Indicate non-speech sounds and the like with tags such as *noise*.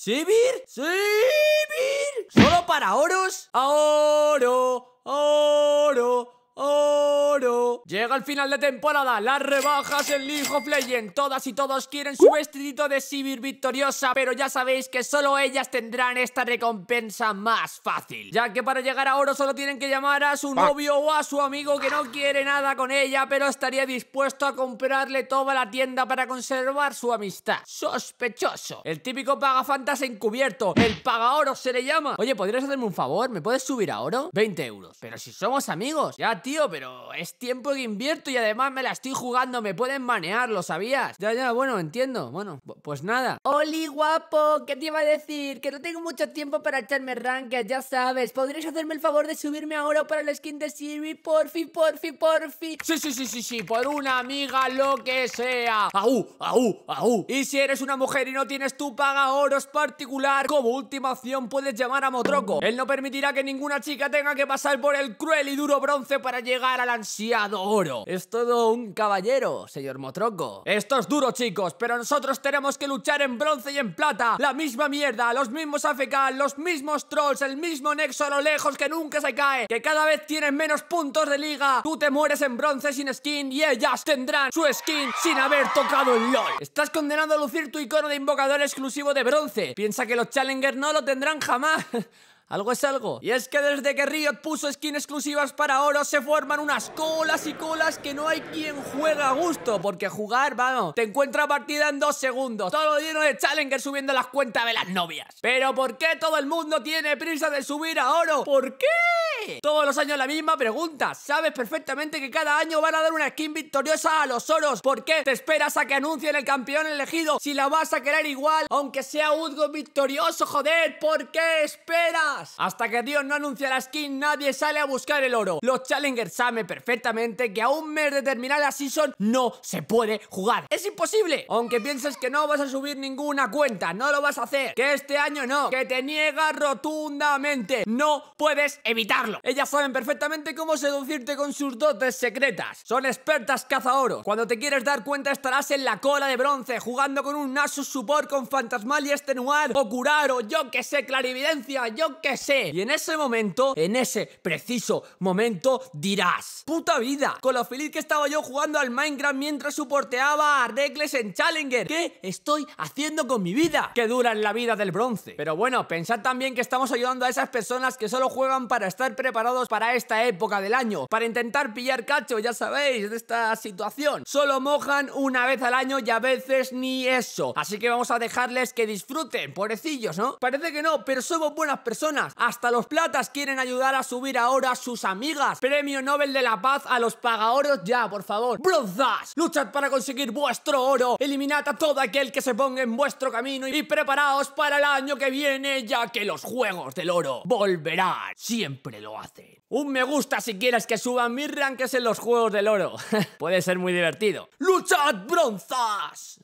¿Sibir? ¿Sibir? ¿Solo para oros? ¡Oro! ¡Oro! Llega el final de temporada, las rebajas en League of Legends. Todas y todos quieren su vestidito de Sivir victoriosa, pero ya sabéis que solo ellas tendrán esta recompensa más fácil. Ya que para llegar a oro solo tienen que llamar a su ah. novio o a su amigo que no quiere nada con ella, pero estaría dispuesto a comprarle toda la tienda para conservar su amistad. Sospechoso. El típico paga en encubierto. El paga oro se le llama. Oye, ¿podrías hacerme un favor? ¿Me puedes subir a oro? 20 euros. Pero si somos amigos. Ya, tío, pero es tiempo de invierto y además me la estoy jugando, me pueden manear, ¿lo sabías? Ya, ya, bueno, entiendo. Bueno, pues nada. Oli, guapo, ¿qué te iba a decir? Que no tengo mucho tiempo para echarme ranked, ya sabes. ¿Podrías hacerme el favor de subirme ahora para la skin de Siri? Porfi, porfi, porfi. Sí, sí, sí, sí, sí, por una amiga, lo que sea. ¡Aú, aú, aú! Y si eres una mujer y no tienes tu paga oros particular, como última opción puedes llamar a Motroco. Él no permitirá que ninguna chica tenga que pasar por el cruel y duro bronce para llegar al ansiado es todo un caballero, señor Motroco. Esto es duro, chicos, pero nosotros tenemos que luchar en bronce y en plata. La misma mierda, los mismos AFK, los mismos trolls, el mismo nexo a lo lejos que nunca se cae, que cada vez tienes menos puntos de liga. Tú te mueres en bronce sin skin y ellas tendrán su skin sin haber tocado el LOL. Estás condenado a lucir tu icono de invocador exclusivo de bronce. Piensa que los challenger no lo tendrán jamás. *laughs* Algo es algo. Y es que desde que Riot puso skins exclusivas para oro se forman unas colas y colas que no hay quien juega a gusto. Porque jugar, vamos, te encuentra partida en dos segundos. Todo lleno de Challenger subiendo las cuentas de las novias. Pero ¿por qué todo el mundo tiene prisa de subir a oro? ¿Por qué? Todos los años la misma pregunta. Sabes perfectamente que cada año van a dar una skin victoriosa a los oros. ¿Por qué te esperas a que anuncien el campeón elegido si la vas a querer igual, aunque sea Udgo victorioso, joder? ¿Por qué esperas? Hasta que Dios no anuncia la skin, nadie sale a buscar el oro. Los challengers saben perfectamente que a un mes de terminar la season no se puede jugar. ¡Es imposible! Aunque pienses que no vas a subir ninguna cuenta, no lo vas a hacer. Que este año no, que te niega rotundamente. No puedes evitarlo. Ellas saben perfectamente cómo seducirte con sus dotes secretas. Son expertas caza oro. Cuando te quieres dar cuenta estarás en la cola de bronce, jugando con un Nasus Support con Fantasmal y Extenuar, o Curar, o yo que sé, Clarividencia, yo que y en ese momento, en ese preciso momento, dirás, puta vida, con lo feliz que estaba yo jugando al Minecraft mientras soporteaba a Reckless en Challenger. ¿Qué estoy haciendo con mi vida? Que dura en la vida del bronce. Pero bueno, pensad también que estamos ayudando a esas personas que solo juegan para estar preparados para esta época del año, para intentar pillar cacho, ya sabéis, de esta situación. Solo mojan una vez al año y a veces ni eso. Así que vamos a dejarles que disfruten, pobrecillos, ¿no? Parece que no, pero somos buenas personas hasta los platas quieren ayudar a subir ahora a sus amigas. Premio Nobel de la Paz a los pagaoros ya, por favor. ¡Bronzas! luchad para conseguir vuestro oro. Eliminad a todo aquel que se ponga en vuestro camino y preparaos para el año que viene, ya que los Juegos del Oro volverán. Siempre lo hacen. Un me gusta si quieres que suban mis rankings en los Juegos del Oro. *laughs* Puede ser muy divertido. ¡Luchad, bronzas!